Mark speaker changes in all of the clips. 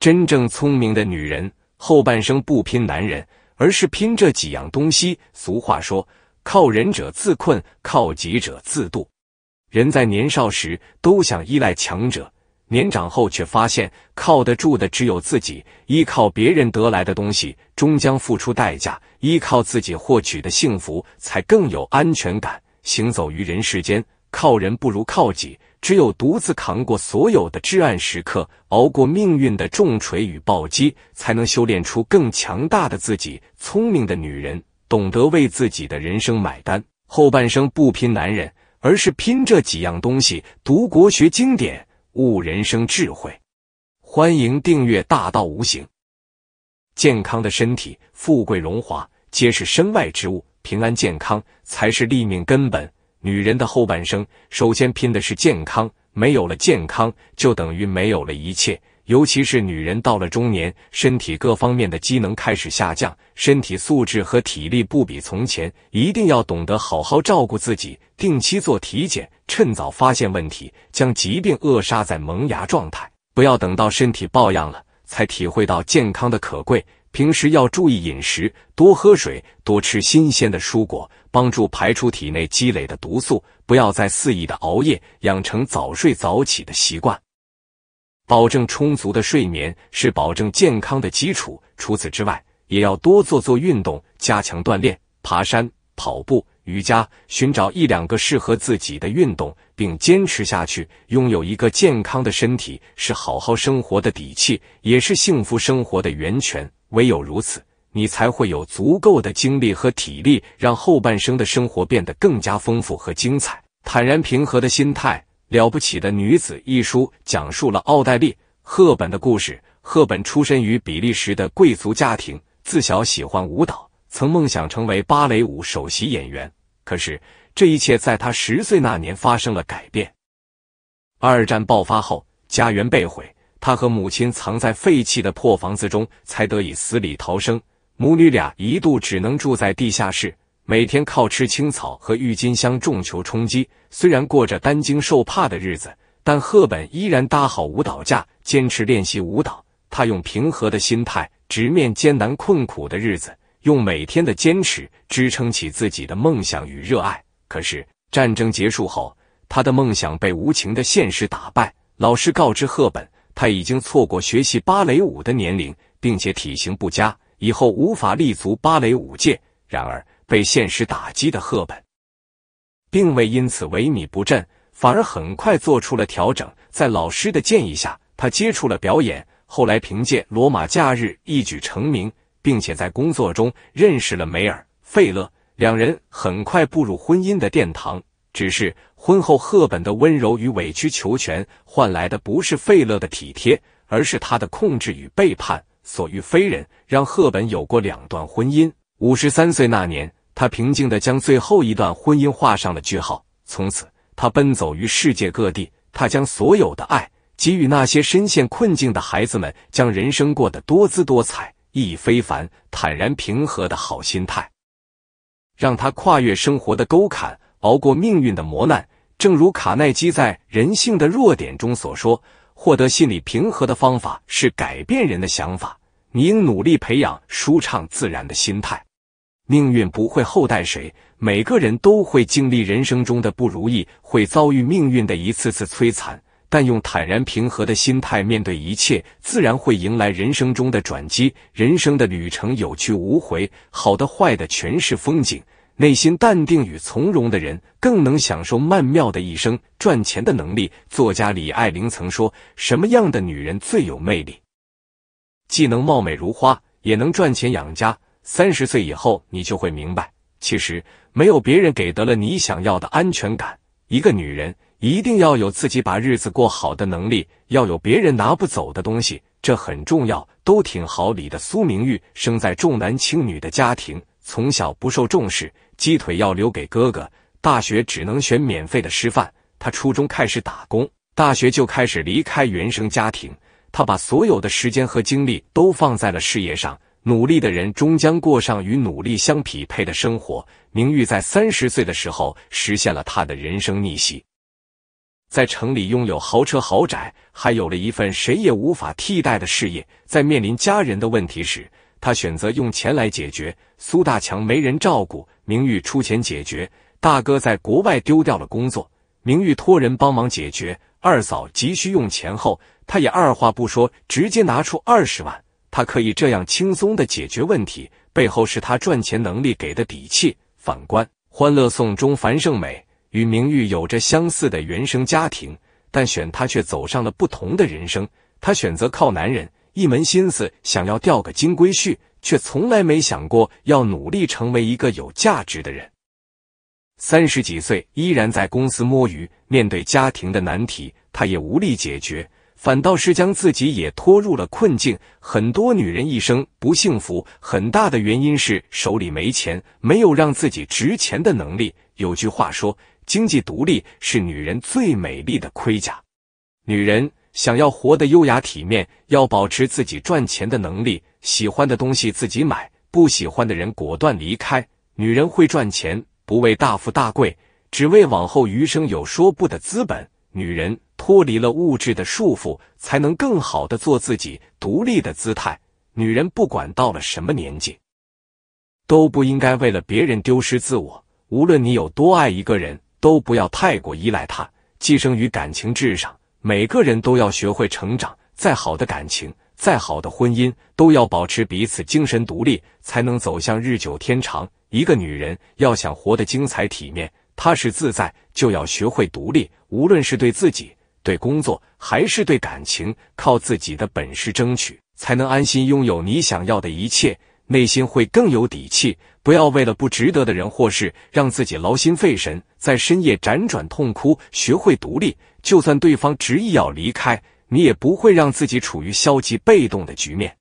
Speaker 1: 真正聪明的女人，后半生不拼男人，而是拼这几样东西。俗话说，靠人者自困，靠己者自渡。人在年少时都想依赖强者，年长后却发现靠得住的只有自己。依靠别人得来的东西，终将付出代价；依靠自己获取的幸福，才更有安全感。行走于人世间。靠人不如靠己，只有独自扛过所有的至暗时刻，熬过命运的重锤与暴击，才能修炼出更强大的自己。聪明的女人懂得为自己的人生买单，后半生不拼男人，而是拼这几样东西：读国学经典，悟人生智慧。欢迎订阅《大道无形》。健康的身体、富贵荣华，皆是身外之物，平安健康才是立命根本。女人的后半生，首先拼的是健康。没有了健康，就等于没有了一切。尤其是女人到了中年，身体各方面的机能开始下降，身体素质和体力不比从前，一定要懂得好好照顾自己，定期做体检，趁早发现问题，将疾病扼杀在萌芽状态，不要等到身体抱恙了，才体会到健康的可贵。平时要注意饮食，多喝水，多吃新鲜的蔬果，帮助排出体内积累的毒素。不要再肆意的熬夜，养成早睡早起的习惯，保证充足的睡眠是保证健康的基础。除此之外，也要多做做运动，加强锻炼，爬山、跑步、瑜伽，寻找一两个适合自己的运动，并坚持下去。拥有一个健康的身体是好好生活的底气，也是幸福生活的源泉。唯有如此，你才会有足够的精力和体力，让后半生的生活变得更加丰富和精彩。坦然平和的心态，《了不起的女子》一书讲述了奥黛丽·赫本的故事。赫本出身于比利时的贵族家庭，自小喜欢舞蹈，曾梦想成为芭蕾舞首席演员。可是，这一切在她十岁那年发生了改变。二战爆发后，家园被毁。他和母亲藏在废弃的破房子中，才得以死里逃生。母女俩一度只能住在地下室，每天靠吃青草和郁金香种球充饥。虽然过着担惊受怕的日子，但赫本依然搭好舞蹈架，坚持练习舞蹈。他用平和的心态直面艰难困苦的日子，用每天的坚持支撑起自己的梦想与热爱。可是战争结束后，他的梦想被无情的现实打败。老师告知赫本。他已经错过学习芭蕾舞的年龄，并且体型不佳，以后无法立足芭蕾舞界。然而，被现实打击的赫本，并未因此萎靡不振，反而很快做出了调整。在老师的建议下，他接触了表演，后来凭借《罗马假日》一举成名，并且在工作中认识了梅尔·费勒，两人很快步入婚姻的殿堂。只是婚后，赫本的温柔与委曲求全换来的不是费勒的体贴，而是他的控制与背叛。所遇非人，让赫本有过两段婚姻。五十三岁那年，他平静的将最后一段婚姻画上了句号。从此，他奔走于世界各地，他将所有的爱给予那些深陷困境的孩子们，将人生过得多姿多彩、意义非凡、坦然平和的好心态，让他跨越生活的沟坎。熬过命运的磨难，正如卡耐基在《人性的弱点》中所说，获得心理平和的方法是改变人的想法。你应努力培养舒畅自然的心态。命运不会厚待谁，每个人都会经历人生中的不如意，会遭遇命运的一次次摧残。但用坦然平和的心态面对一切，自然会迎来人生中的转机。人生的旅程有去无回，好的坏的全是风景。内心淡定与从容的人，更能享受曼妙的一生。赚钱的能力，作家李爱玲曾说：“什么样的女人最有魅力？既能貌美如花，也能赚钱养家。三十岁以后，你就会明白，其实没有别人给得了你想要的安全感。一个女人一定要有自己把日子过好的能力，要有别人拿不走的东西，这很重要。都挺好。”里的苏明玉生在重男轻女的家庭，从小不受重视。鸡腿要留给哥哥。大学只能选免费的师范。他初中开始打工，大学就开始离开原生家庭。他把所有的时间和精力都放在了事业上。努力的人终将过上与努力相匹配的生活。明玉在三十岁的时候实现了他的人生逆袭，在城里拥有豪车豪宅，还有了一份谁也无法替代的事业。在面临家人的问题时。他选择用钱来解决苏大强没人照顾，明玉出钱解决；大哥在国外丢掉了工作，明玉托人帮忙解决；二嫂急需用钱后，他也二话不说，直接拿出二十万。他可以这样轻松的解决问题，背后是他赚钱能力给的底气。反观《欢乐颂》中樊胜美，与明玉有着相似的原生家庭，但选她却走上了不同的人生。她选择靠男人。一门心思想要钓个金龟婿，却从来没想过要努力成为一个有价值的人。三十几岁依然在公司摸鱼，面对家庭的难题，他也无力解决，反倒是将自己也拖入了困境。很多女人一生不幸福，很大的原因是手里没钱，没有让自己值钱的能力。有句话说，经济独立是女人最美丽的盔甲。女人。想要活得优雅体面，要保持自己赚钱的能力。喜欢的东西自己买，不喜欢的人果断离开。女人会赚钱，不为大富大贵，只为往后余生有说不的资本。女人脱离了物质的束缚，才能更好的做自己，独立的姿态。女人不管到了什么年纪，都不应该为了别人丢失自我。无论你有多爱一个人，都不要太过依赖他，寄生于感情至上。每个人都要学会成长，再好的感情，再好的婚姻，都要保持彼此精神独立，才能走向日久天长。一个女人要想活得精彩、体面、踏实、自在，就要学会独立，无论是对自己、对工作，还是对感情，靠自己的本事争取，才能安心拥有你想要的一切。内心会更有底气，不要为了不值得的人或事让自己劳心费神，在深夜辗转痛哭。学会独立，就算对方执意要离开，你也不会让自己处于消极被动的局面。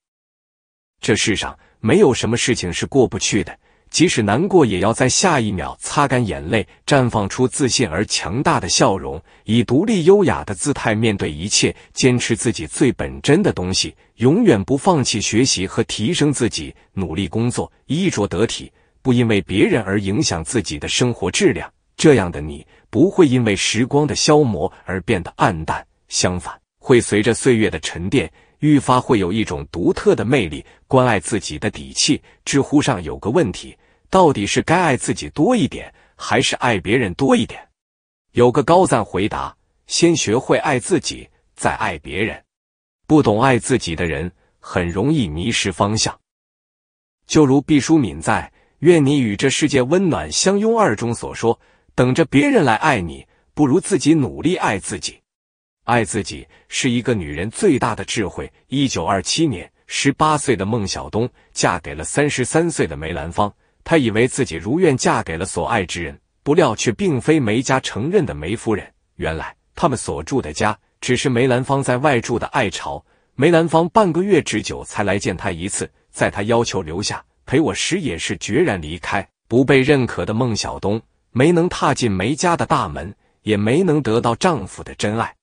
Speaker 1: 这世上没有什么事情是过不去的。即使难过，也要在下一秒擦干眼泪，绽放出自信而强大的笑容，以独立优雅的姿态面对一切。坚持自己最本真的东西，永远不放弃学习和提升自己，努力工作，衣着得体，不因为别人而影响自己的生活质量。这样的你，不会因为时光的消磨而变得暗淡，相反，会随着岁月的沉淀。愈发会有一种独特的魅力，关爱自己的底气。知乎上有个问题，到底是该爱自己多一点，还是爱别人多一点？有个高赞回答：先学会爱自己，再爱别人。不懂爱自己的人，很容易迷失方向。就如毕淑敏在《愿你与这世界温暖相拥》二中所说：“等着别人来爱你，不如自己努力爱自己。”爱自己是一个女人最大的智慧。一九二七年，十八岁的孟小冬嫁给了三十三岁的梅兰芳。她以为自己如愿嫁给了所爱之人，不料却并非梅家承认的梅夫人。原来，他们所住的家只是梅兰芳在外住的爱巢。梅兰芳半个月之久才来见她一次，在她要求留下陪我时，也是决然离开。不被认可的孟小冬，没能踏进梅家的大门，也没能得到丈夫的真爱。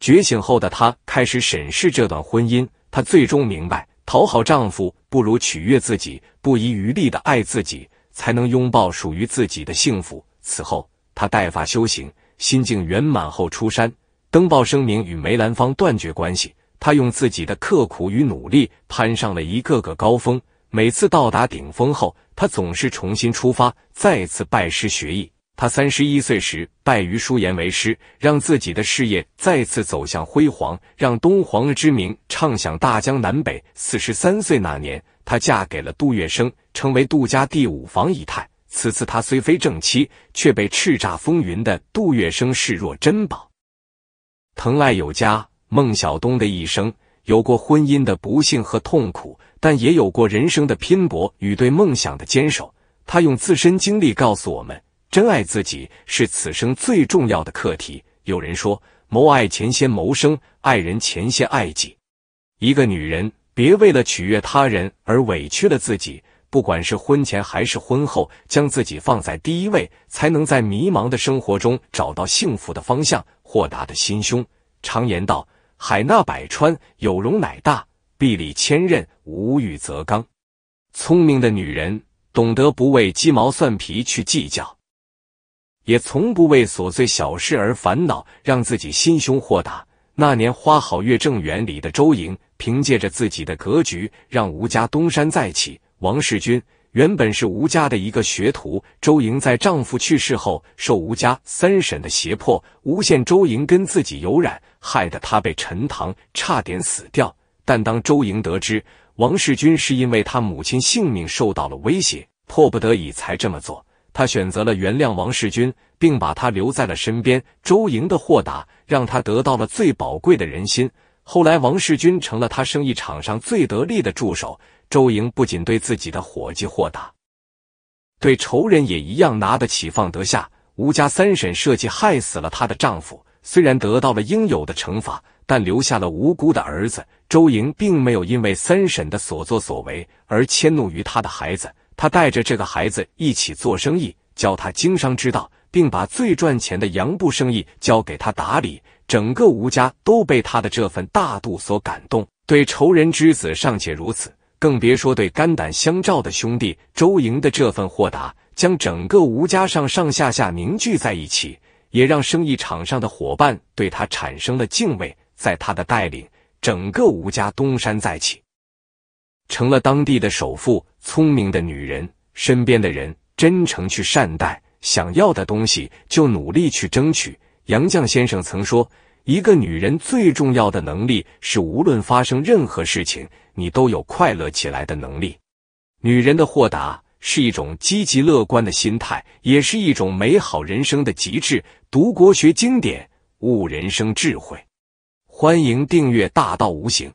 Speaker 1: 觉醒后的她开始审视这段婚姻，她最终明白，讨好丈夫不如取悦自己，不遗余力的爱自己，才能拥抱属于自己的幸福。此后，她带发修行，心境圆满后出山，登报声明与梅兰芳断绝关系。她用自己的刻苦与努力攀上了一个个高峰，每次到达顶峰后，她总是重新出发，再次拜师学艺。他三十一岁时拜于叔颜为师，让自己的事业再次走向辉煌，让东皇之名唱响大江南北。四十三岁那年，她嫁给了杜月笙，成为杜家第五房姨太。此次她虽非正妻，却被叱咤风云的杜月笙视若珍宝，疼爱有加。孟小冬的一生有过婚姻的不幸和痛苦，但也有过人生的拼搏与对梦想的坚守。他用自身经历告诉我们。真爱自己是此生最重要的课题。有人说，谋爱前先谋生，爱人前先爱己。一个女人，别为了取悦他人而委屈了自己。不管是婚前还是婚后，将自己放在第一位，才能在迷茫的生活中找到幸福的方向。豁达的心胸。常言道，海纳百川，有容乃大；壁立千仞，无欲则刚。聪明的女人，懂得不为鸡毛蒜皮去计较。也从不为琐碎小事而烦恼，让自己心胸豁达。那年花好月正圆里的周莹，凭借着自己的格局，让吴家东山再起。王世军原本是吴家的一个学徒，周莹在丈夫去世后，受吴家三婶的胁迫，诬陷周莹跟自己有染，害得她被陈塘差点死掉。但当周莹得知王世军是因为他母亲性命受到了威胁，迫不得已才这么做。他选择了原谅王世军，并把他留在了身边。周莹的豁达让他得到了最宝贵的人心。后来，王世军成了他生意场上最得力的助手。周莹不仅对自己的伙计豁达，对仇人也一样拿得起放得下。吴家三婶设计害死了她的丈夫，虽然得到了应有的惩罚，但留下了无辜的儿子。周莹并没有因为三婶的所作所为而迁怒于她的孩子。他带着这个孩子一起做生意，教他经商之道，并把最赚钱的洋布生意交给他打理。整个吴家都被他的这份大度所感动，对仇人之子尚且如此，更别说对肝胆相照的兄弟周莹的这份豁达，将整个吴家上上下下凝聚在一起，也让生意场上的伙伴对他产生了敬畏。在他的带领，整个吴家东山再起。成了当地的首富。聪明的女人，身边的人真诚去善待，想要的东西就努力去争取。杨绛先生曾说：“一个女人最重要的能力是，无论发生任何事情，你都有快乐起来的能力。”女人的豁达是一种积极乐观的心态，也是一种美好人生的极致。读国学经典，悟人生智慧。欢迎订阅《大道无形》。